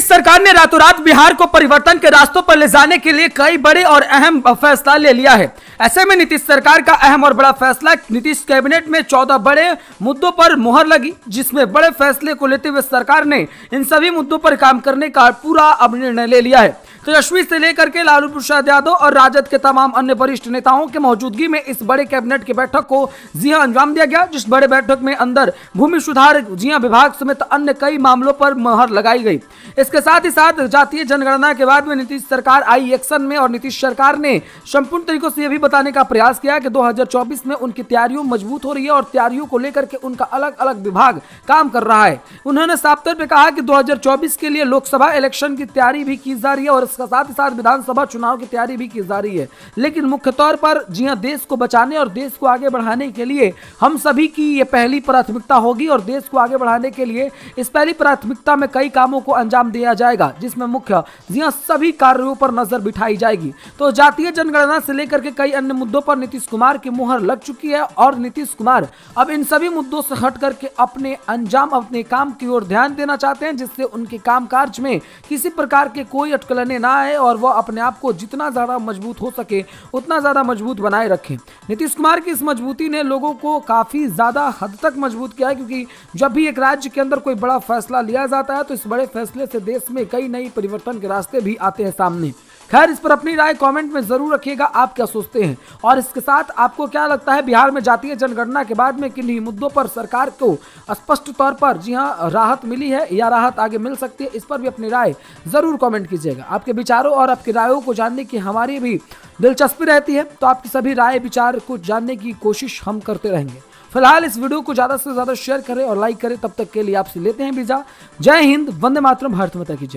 नीतीश सरकार ने रातों रात बिहार को परिवर्तन के रास्तों पर ले जाने के लिए कई बड़े और अहम फैसला ले लिया है ऐसे में नीतीश सरकार का अहम और बड़ा फैसला नीतीश कैबिनेट में चौदह बड़े मुद्दों पर मुहर लगी जिसमें बड़े फैसले को लेते हुए सरकार ने इन सभी मुद्दों पर काम करने का पूरा अब निर्णय ले लिया है तेजस्वी तो से लेकर के लालू प्रसाद यादव और राजद के तमाम अन्य वरिष्ठ नेताओं के मौजूदगी में इस बड़े कैबिनेट की बैठक को जी अंजाम दिया गया जिस बड़े बैठक में अंदर भूमि सुधार जिया विभाग समेत अन्य कई मामलों पर मुहर लगाई गई इसके साथ ही साथ जातीय जनगणना के बाद में नीतीश सरकार आई एक्शन में और नीतीश सरकार ने संपूर्ण तरीकों से यह भी बताने का प्रयास किया कि 2024 में उनकी तैयारियों मजबूत हो रही है और तैयारियों को लेकर के उनका अलग अलग विभाग काम कर रहा है उन्होंने साफ तौर पर कहा कि 2024 के लिए लोकसभा इलेक्शन की तैयारी भी की जा रही है और इसका साथ ही साथ विधानसभा चुनाव की तैयारी भी की जा रही है लेकिन मुख्य तौर पर जी हाँ देश को बचाने और देश को आगे बढ़ाने के लिए हम सभी की ये पहली प्राथमिकता होगी और देश को आगे बढ़ाने के लिए इस पहली प्राथमिकता में कई कामों को अंजाम दिया जाएगा जिसमें मुख्य जी हाँ सभी कार्यों पर नजर बिठाई जाएगी तो जातीय जनगणना से लेकर के कई अन्य मुद्दों पर नीतीश कुमार की मुहर लग चुकी है और नीतीश कुमार अब इन सभी मुद्दों से हट करके अपने अंजाम अपने काम की ओर ध्यान देना चाहते हैं जिससे उनके कामकाज में किसी प्रकार के कोई अटकलने ना आए और वह अपने आप को जितना ज़्यादा मजबूत हो सके उतना ज़्यादा मजबूत बनाए रखें नीतीश कुमार की इस मजबूती ने लोगों को काफ़ी ज़्यादा हद तक मजबूत किया है क्योंकि जब भी एक राज्य के अंदर कोई बड़ा फैसला लिया जाता है तो इस बड़े फैसले से देश में कई नई परिवर्तन के रास्ते भी आते हैं सामने खैर इस पर अपनी राय कॉमेंट में जरूर रखिएगा आप क्या सोचते हैं और इसके साथ आपको क्या लगता है बिहार में जातीय जनगणना के बाद में किन्हीं मुद्दों पर सरकार को स्पष्ट तौर पर जी हाँ राहत मिली है या राहत आगे मिल सकती है इस पर भी अपनी राय जरूर कॉमेंट कीजिएगा आपके विचारों और आपकी रायों को जानने की हमारी भी दिलचस्पी रहती है तो आपकी सभी राय विचार को जानने की कोशिश हम करते रहेंगे फिलहाल इस वीडियो को ज्यादा से ज्यादा शेयर करें और लाइक करें तब तक के लिए आपसे लेते हैं बीजा जय हिंद वंदे मातरम भारत माता की